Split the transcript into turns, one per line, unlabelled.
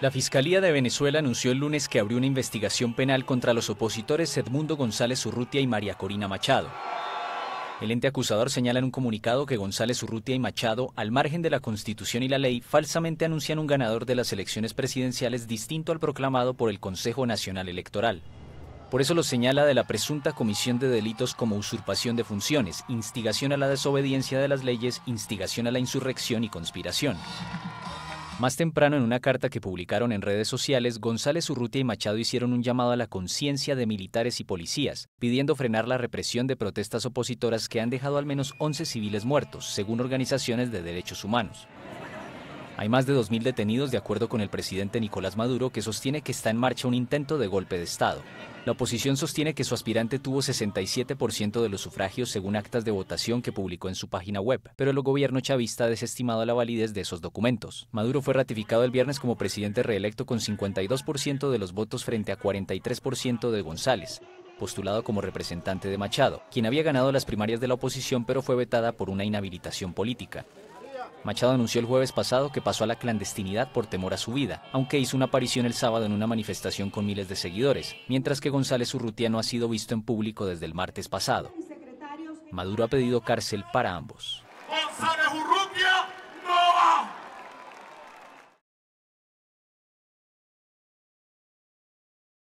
La Fiscalía de Venezuela anunció el lunes que abrió una investigación penal contra los opositores Edmundo González Urrutia y María Corina Machado. El ente acusador señala en un comunicado que González Urrutia y Machado, al margen de la Constitución y la ley, falsamente anuncian un ganador de las elecciones presidenciales distinto al proclamado por el Consejo Nacional Electoral. Por eso lo señala de la presunta comisión de delitos como usurpación de funciones, instigación a la desobediencia de las leyes, instigación a la insurrección y conspiración. Más temprano, en una carta que publicaron en redes sociales, González Urrutia y Machado hicieron un llamado a la conciencia de militares y policías, pidiendo frenar la represión de protestas opositoras que han dejado al menos 11 civiles muertos, según organizaciones de derechos humanos. Hay más de 2.000 detenidos de acuerdo con el presidente Nicolás Maduro que sostiene que está en marcha un intento de golpe de Estado. La oposición sostiene que su aspirante tuvo 67% de los sufragios según actas de votación que publicó en su página web, pero el gobierno chavista ha desestimado la validez de esos documentos. Maduro fue ratificado el viernes como presidente reelecto con 52% de los votos frente a 43% de González, postulado como representante de Machado, quien había ganado las primarias de la oposición pero fue vetada por una inhabilitación política. Machado anunció el jueves pasado que pasó a la clandestinidad por temor a su vida, aunque hizo una aparición el sábado en una manifestación con miles de seguidores, mientras que González Urrutia no ha sido visto en público desde el martes pasado. Maduro ha pedido cárcel para ambos.